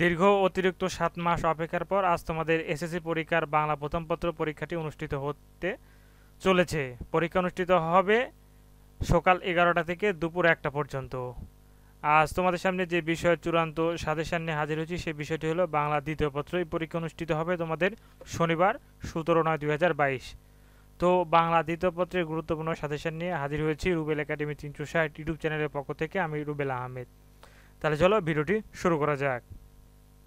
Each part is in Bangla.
দীর্ঘ অতিরিক্ত সাত মাস অপেক্ষার পর আজ তোমাদের এসএসসি পরীক্ষার বাংলা প্রথম পত্র পরীক্ষাটি অনুষ্ঠিত হতে চলেছে পরীক্ষা অনুষ্ঠিত হবে সকাল এগারোটা থেকে দুপুর একটা পর্যন্ত আজ তোমাদের সামনে যে বিষয়ের চূড়ান্ত সাজেশন নিয়ে হাজির হয়েছি সেই বিষয়টি হলো বাংলা দ্বিতীয় পত্র এই পরীক্ষা অনুষ্ঠিত হবে তোমাদের শনিবার সতেরো নয় দুই তো বাংলা দ্বিতীয় পত্রের গুরুত্বপূর্ণ সাজেশন নিয়ে হাজির হয়েছি রুবেল একাডেমি তিনশো ষাট ইউটিউব চ্যানেলের পক্ষ থেকে আমি রুবেল আহমেদ তাহলে চলো ভিডিওটি শুরু করা যাক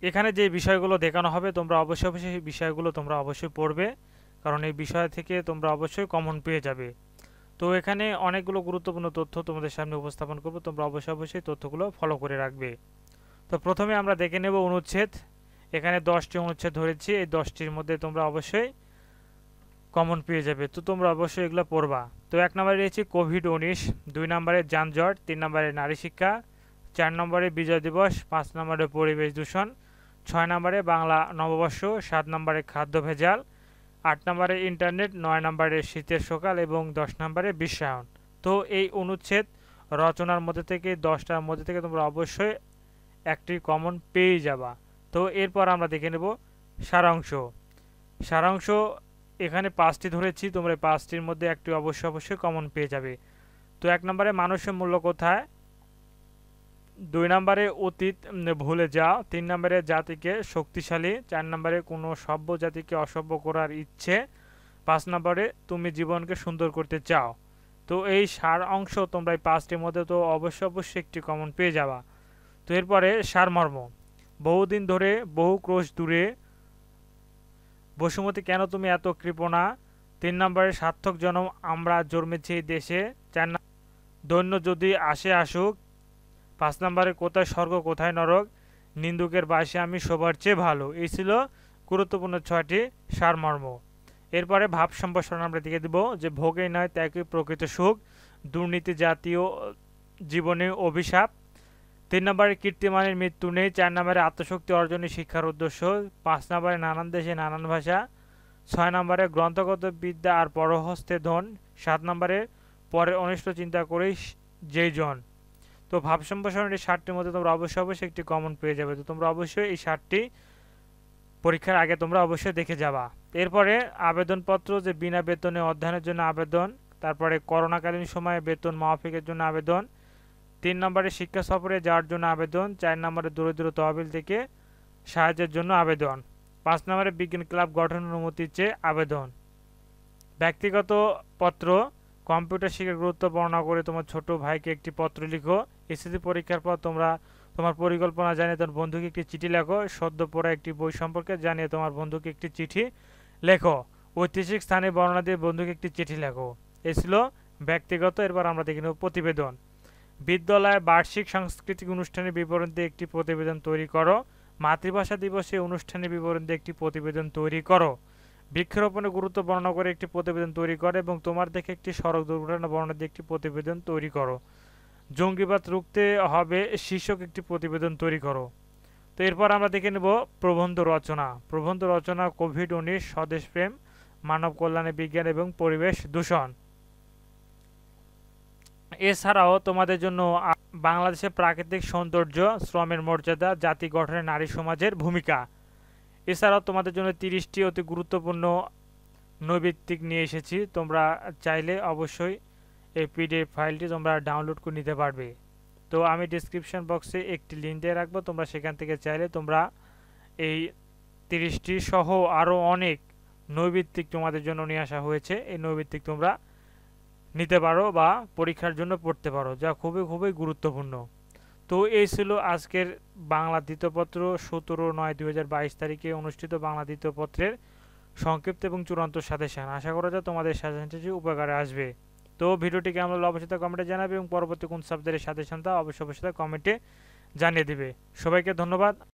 এখানে যে বিষয়গুলো দেখানো হবে তোমরা অবশ্যই অবশ্যই সেই বিষয়গুলো তোমরা অবশ্যই পড়বে কারণ এই বিষয় থেকে তোমরা অবশ্যই কমন পেয়ে যাবে তো এখানে অনেকগুলো গুরুত্বপূর্ণ তথ্য তোমাদের সামনে উপস্থাপন করব তোমরা অবশ্যই অবশ্যই তথ্যগুলো ফলো করে রাখবে তো প্রথমে আমরা দেখে নেব অনুচ্ছেদ এখানে দশটি অনুচ্ছেদ ধরেছি এই দশটির মধ্যে তোমরা অবশ্যই কমন পেয়ে যাবে তো তোমরা অবশ্যই এগুলো পড়বা তো এক নম্বরে রয়েছে কোভিড উনিশ দুই নম্বরে যানজট তিন নম্বরে নারী শিক্ষা চার নম্বরে বিজয় দিবস পাঁচ নম্বরে পরিবেশ দূষণ ছয় নম্বরে বাংলা নববর্ষ সাত নম্বরে খাদ্য ভেজাল আট নম্বরে ইন্টারনেট নয় নম্বরে শীতের সকাল এবং দশ নম্বরে বিশ্বায়ন তো এই অনুচ্ছেদ রচনার মধ্যে থেকে দশটার মধ্যে থেকে তোমরা অবশ্যই একটি কমন পেয়ে যাবা তো এরপর আমরা দেখে নেব সারাংশ সারাংশ এখানে পাঁচটি ধরেছি তোমরা পাঁচটির মধ্যে একটি অবশ্যই অবশ্যই কমন পেয়ে যাবে তো এক নম্বরে মানুষের মূল্য কোথায় দুই নম্বরে অতীত ভুলে যা তিন নম্বরে জাতিকে শক্তিশালী চার নম্বরে কোনো সভ্য জাতিকে অসভ্য করার ইচ্ছে পাঁচ নম্বরে তুমি জীবনকে সুন্দর করতে চাও তো এই সার অংশ তোমরা এই পাঁচটির মধ্যে তো অবশ্য অবশ্যই একটি কমন পেয়ে যাবা তো এরপরে সারমর্ম বহুদিন ধরে বহু ক্রোশ দূরে বসুমতী কেন তুমি এত কৃপণা তিন নম্বরে সার্থক জনম আমরা জন্মেছি এই দেশে চার দৈন্য যদি আসে আসুক পাঁচ নম্বরে কোথায় স্বর্গ কোথায় নরক নিন্দুকের বাসে আমি সবার চেয়ে ভালো এই ছিল গুরুত্বপূর্ণ ছয়টি সারমর্ম এরপরে ভাব সম্প্রসারণ আমরা দেখে দেব যে ভোগে নয় ত্যাগে প্রকৃত সুখ দুর্নীতি জাতীয় জীবনে অভিশাপ তিন নম্বরে কীর্তিমানের মৃত্যু নেই চার নম্বরে আত্মশক্তি অর্জনের শিক্ষার উদ্দেশ্য পাঁচ নম্বরে নানান দেশে নানান ভাষা ছয় নম্বরে গ্রন্থগত বিদ্যা আর পরহস্তে ধন সাত নম্বরে পরে অনিষ্ট চিন্তা করিস যেই জন তো ভাব সম্প্রসারণের এই ষাটটির মধ্যে তোমরা অবশ্যই অবশ্যই একটি কমন পেয়ে যাবে তো তোমরা অবশ্যই এই ষাটটি পরীক্ষার আগে তোমরা অবশ্যই দেখে যাবা এরপরে আবেদনপত্র যে বিনা বেতনে অধ্যয়নের জন্য আবেদন তারপরে করোনাকালীন সময়ে বেতন মাফিকের জন্য আবেদন তিন নম্বরে শিক্ষা সফরে যাওয়ার জন্য আবেদন চার নম্বরে দরিদ্র তহবিল থেকে সাহায্যের জন্য আবেদন পাঁচ নম্বরে বিজ্ঞান ক্লাব গঠনের অনুমতি চেয়ে আবেদন ব্যক্তিগত পত্র কম্পিউটার শিক্ষার গুরুত্ব বর্ণনা করে তোমার ছোট ভাইকে একটি পত্র লিখো এসএসসি পরীক্ষার পর তোমরা তোমার পরিকল্পনা জানিয়ে তোমার বন্ধুকে একটি চিঠি লেখো সদ্য পড়া একটি বই সম্পর্কে জানিয়ে তোমার বন্ধুকে একটি চিঠি লেখো ঐতিহাসিক স্থানে বর্ণনা দিয়ে বন্ধুকে একটি চিঠি লেখো এ ছিল ব্যক্তিগত এরপর আমরা দেখে নেব প্রতিবেদন বিদ্যালয়ে বার্ষিক সাংস্কৃতিক অনুষ্ঠানের বিবরণ দিয়ে একটি প্রতিবেদন তৈরি করো মাতৃভাষা দিবসে অনুষ্ঠানের বিবরণ দিয়ে একটি প্রতিবেদন তৈরি করো বৃক্ষরোপণের গুরুত্ব বর্ণনা করে একটি প্রতিবেদন তৈরি করো এবং তোমার দেখে একটি সড়ক দুর্ঘটনা বর্ণনা দিয়ে একটি প্রতিবেদন তৈরি করো জঙ্গিবাদ রুখতে হবে শীর্ষক একটি প্রতিবেদন তৈরি করো তো এরপর আমরা দেখে নেব প্রবন্ধ রচনা প্রবন্ধ রচনা কোভিড উনিশ স্বদেশপ্রেম মানব কল্যাণে বিজ্ঞান এবং পরিবেশ দূষণ এছাড়াও তোমাদের জন্য বাংলাদেশের প্রাকৃতিক সৌন্দর্য শ্রমের মর্যাদা জাতি গঠনে নারী সমাজের ভূমিকা এছাড়াও তোমাদের জন্য তিরিশটি অতি গুরুত্বপূর্ণ নৈবিত্তিক নিয়ে এসেছি তোমরা চাইলে অবশ্যই এই পিডিএফ ফাইলটি তোমরা ডাউনলোড করে নিতে পারবে তো আমি ডিসক্রিপশন বক্সে একটি লিঙ্ক দিয়ে রাখবো তোমরা সেখান থেকে চাইলে তোমরা এই তিরিশটি সহ আরও অনেক নৈবিত্তিক তোমাদের জন্য নিয়ে আসা হয়েছে এই নৈবিত্তিক তোমরা নিতে পারো বা পরীক্ষার জন্য পড়তে পারো যা খুবই খুবই গুরুত্বপূর্ণ তো এই ছিল আজকের বাংলা দ্বিতপত্র সতেরো নয় দুই তারিখে অনুষ্ঠিত বাংলা দ্বিতপত্রের সংক্ষিপ্ত এবং চূড়ান্ত সাজেশন আশা করা যায় তোমাদের সাজেশনটি উপকারে আসবে তো ভিডিওটি কেমন হলো অবশ্যই কমেন্টে জানাবে এবং পরবর্তী কোন সাবজেক্টের সাজেশন তা অবশ্যই অবশ্যই কমেন্টে জানিয়ে দেবে সবাইকে ধন্যবাদ